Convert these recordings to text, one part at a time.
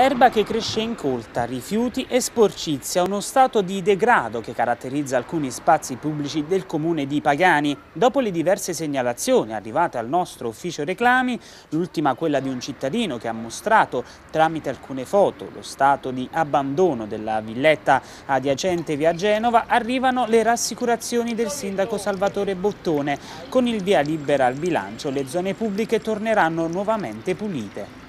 Erba che cresce incolta, rifiuti e sporcizia, uno stato di degrado che caratterizza alcuni spazi pubblici del comune di Pagani. Dopo le diverse segnalazioni arrivate al nostro ufficio reclami, l'ultima quella di un cittadino che ha mostrato tramite alcune foto lo stato di abbandono della villetta adiacente via Genova, arrivano le rassicurazioni del sindaco Salvatore Bottone. Con il via libera al bilancio le zone pubbliche torneranno nuovamente pulite.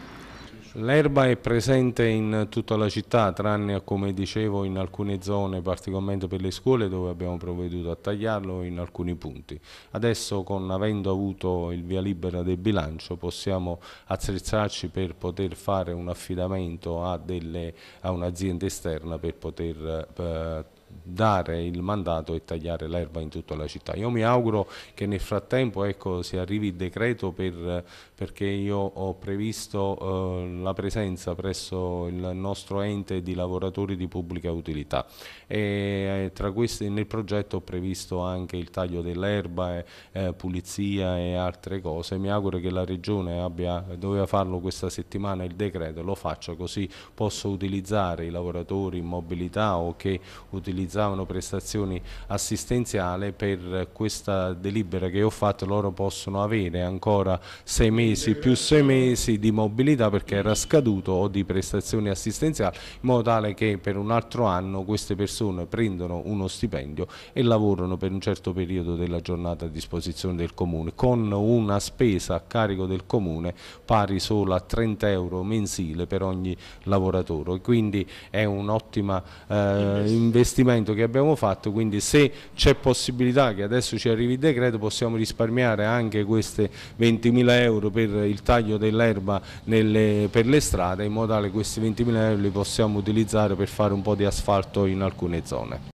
L'erba è presente in tutta la città, tranne come dicevo in alcune zone, particolarmente per le scuole dove abbiamo provveduto a tagliarlo in alcuni punti. Adesso con, avendo avuto il via libera del bilancio possiamo attrezzarci per poter fare un affidamento a, a un'azienda esterna per poter eh, dare il mandato e tagliare l'erba in tutta la città. Io mi auguro che nel frattempo ecco, si arrivi il decreto per, perché io ho previsto eh, la presenza presso il nostro ente di lavoratori di pubblica utilità e eh, tra questi nel progetto ho previsto anche il taglio dell'erba, eh, pulizia e altre cose. Mi auguro che la regione abbia, doveva farlo questa settimana il decreto, lo faccia così posso utilizzare i lavoratori in mobilità o che utilizzano realizzavano prestazioni assistenziali per questa delibera che ho fatto loro possono avere ancora sei mesi più sei mesi di mobilità perché era scaduto o di prestazioni assistenziali in modo tale che per un altro anno queste persone prendono uno stipendio e lavorano per un certo periodo della giornata a disposizione del comune con una spesa a carico del comune pari solo a 30 euro mensile per ogni lavoratore quindi è un ottimo eh, investimento ragionamento che abbiamo fatto, quindi se c'è possibilità che adesso ci arrivi il decreto possiamo risparmiare anche queste 20.000 euro per il taglio dell'erba per le strade in modo tale che questi 20.000 euro li possiamo utilizzare per fare un po' di asfalto in alcune zone.